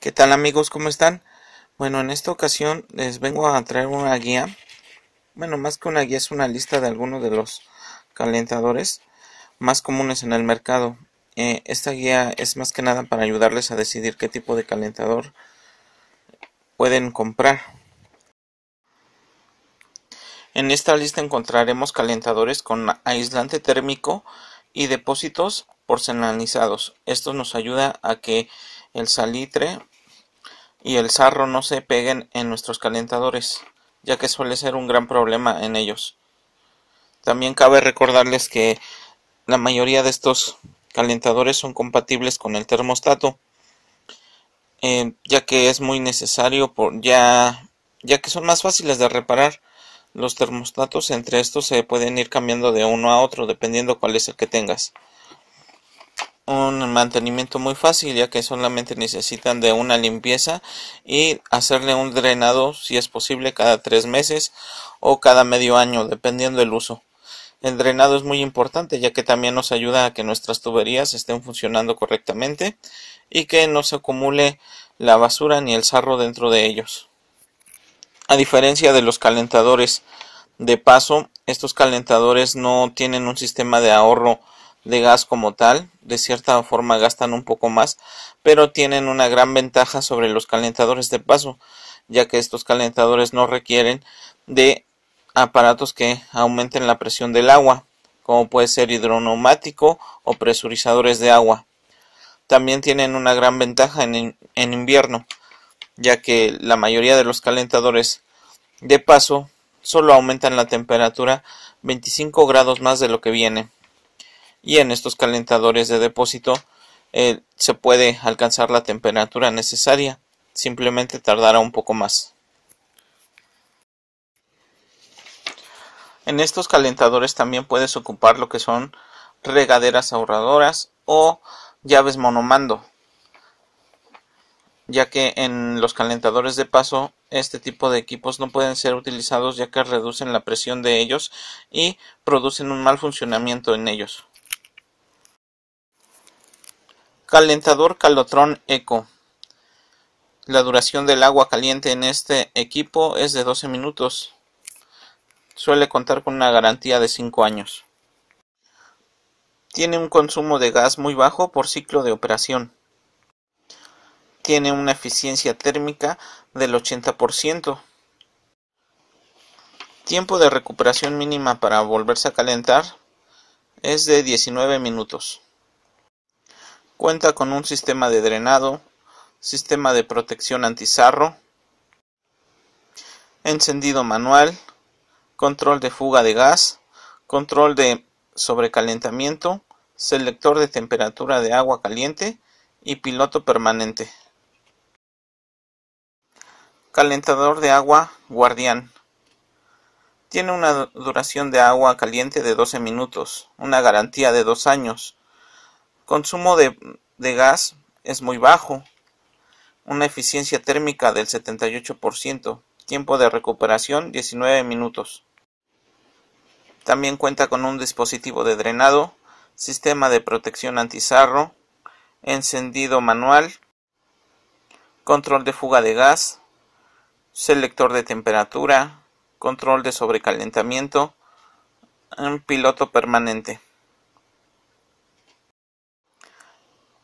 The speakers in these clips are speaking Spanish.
¿Qué tal amigos? ¿Cómo están? Bueno, en esta ocasión les vengo a traer una guía. Bueno, más que una guía es una lista de algunos de los calentadores más comunes en el mercado. Eh, esta guía es más que nada para ayudarles a decidir qué tipo de calentador pueden comprar. En esta lista encontraremos calentadores con aislante térmico y depósitos porcelanizados. Esto nos ayuda a que el salitre y el sarro no se peguen en nuestros calentadores, ya que suele ser un gran problema en ellos. También cabe recordarles que la mayoría de estos calentadores son compatibles con el termostato, eh, ya que es muy necesario, por, ya, ya que son más fáciles de reparar. Los termostatos entre estos se pueden ir cambiando de uno a otro dependiendo cuál es el que tengas un mantenimiento muy fácil ya que solamente necesitan de una limpieza y hacerle un drenado si es posible cada tres meses o cada medio año dependiendo del uso. El drenado es muy importante ya que también nos ayuda a que nuestras tuberías estén funcionando correctamente y que no se acumule la basura ni el sarro dentro de ellos. A diferencia de los calentadores de paso, estos calentadores no tienen un sistema de ahorro de gas como tal, de cierta forma gastan un poco más, pero tienen una gran ventaja sobre los calentadores de paso, ya que estos calentadores no requieren de aparatos que aumenten la presión del agua, como puede ser hidroneumático o presurizadores de agua. También tienen una gran ventaja en, en invierno, ya que la mayoría de los calentadores de paso solo aumentan la temperatura 25 grados más de lo que viene y en estos calentadores de depósito eh, se puede alcanzar la temperatura necesaria simplemente tardará un poco más en estos calentadores también puedes ocupar lo que son regaderas ahorradoras o llaves monomando ya que en los calentadores de paso este tipo de equipos no pueden ser utilizados ya que reducen la presión de ellos y producen un mal funcionamiento en ellos Calentador Calotron Eco. La duración del agua caliente en este equipo es de 12 minutos. Suele contar con una garantía de 5 años. Tiene un consumo de gas muy bajo por ciclo de operación. Tiene una eficiencia térmica del 80%. Tiempo de recuperación mínima para volverse a calentar es de 19 minutos. Cuenta con un sistema de drenado, sistema de protección antizarro, encendido manual, control de fuga de gas, control de sobrecalentamiento, selector de temperatura de agua caliente y piloto permanente. Calentador de agua guardián. Tiene una duración de agua caliente de 12 minutos, una garantía de 2 años, Consumo de, gas es muy bajo, una eficiencia térmica del 78%, tiempo de recuperación 19 minutos. También cuenta con un dispositivo de drenado, sistema de protección antizarro, encendido manual, control de fuga de gas, selector de temperatura, control de sobrecalentamiento, un piloto permanente.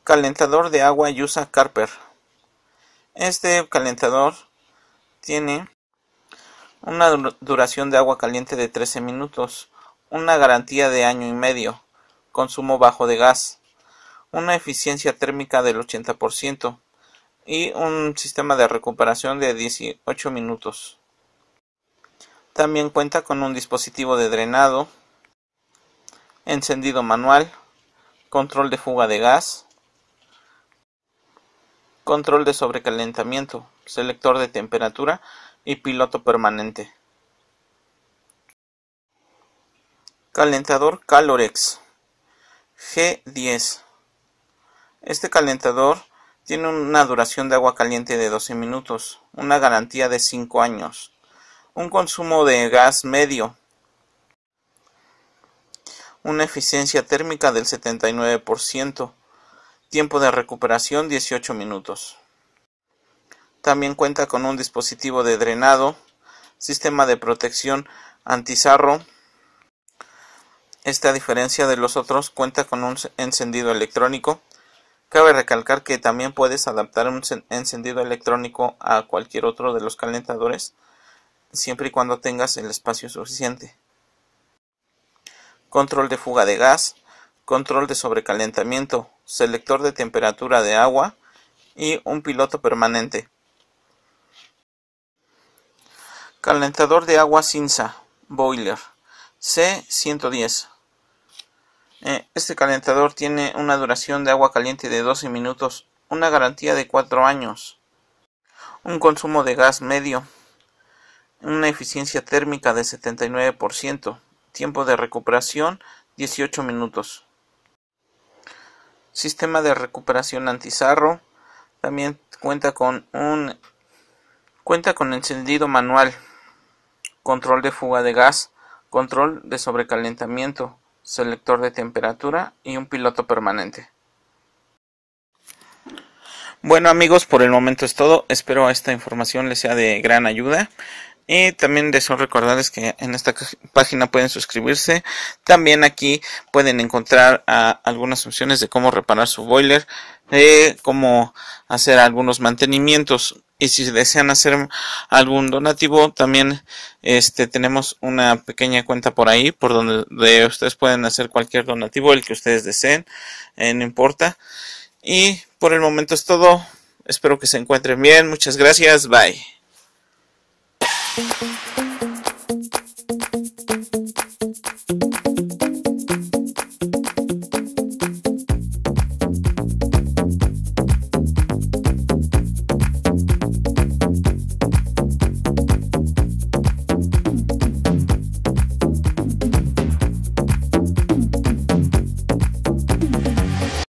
calentador de agua Yusa Carper. Este calentador tiene una duración de agua caliente de 13 minutos, una garantía de año y medio, consumo bajo de gas, una eficiencia térmica del 80% y un sistema de recuperación de 18 minutos. También cuenta con un dispositivo de drenado, encendido manual, control de fuga de gas, control de sobrecalentamiento, selector de temperatura y piloto permanente. Calentador Calorex G10 Este calentador tiene una duración de agua caliente de 12 minutos, una garantía de 5 años, un consumo de gas medio, una eficiencia térmica del 79%, Tiempo de recuperación 18 minutos. También cuenta con un dispositivo de drenado, sistema de protección antizarro. Esta a diferencia de los otros cuenta con un encendido electrónico. Cabe recalcar que también puedes adaptar un encendido electrónico a cualquier otro de los calentadores, siempre y cuando tengas el espacio suficiente. Control de fuga de gas, control de sobrecalentamiento, selector de temperatura de agua y un piloto permanente. Calentador de agua cinza, boiler, C110. Eh, este calentador tiene una duración de agua caliente de 12 minutos, una garantía de 4 años, un consumo de gas medio, una eficiencia térmica de 79%, tiempo de recuperación 18 minutos sistema de recuperación antizarro. También cuenta con un cuenta con encendido manual, control de fuga de gas, control de sobrecalentamiento, selector de temperatura y un piloto permanente. Bueno amigos, por el momento es todo. Espero esta información les sea de gran ayuda. Y también deseo recordarles que en esta página pueden suscribirse. También aquí pueden encontrar ah, algunas opciones de cómo reparar su boiler, cómo hacer algunos mantenimientos. Y si desean hacer algún donativo, también este, tenemos una pequeña cuenta por ahí, por donde ustedes pueden hacer cualquier donativo, el que ustedes deseen, eh, no importa. Y por el momento es todo. Espero que se encuentren bien. Muchas gracias. Bye. Thank you.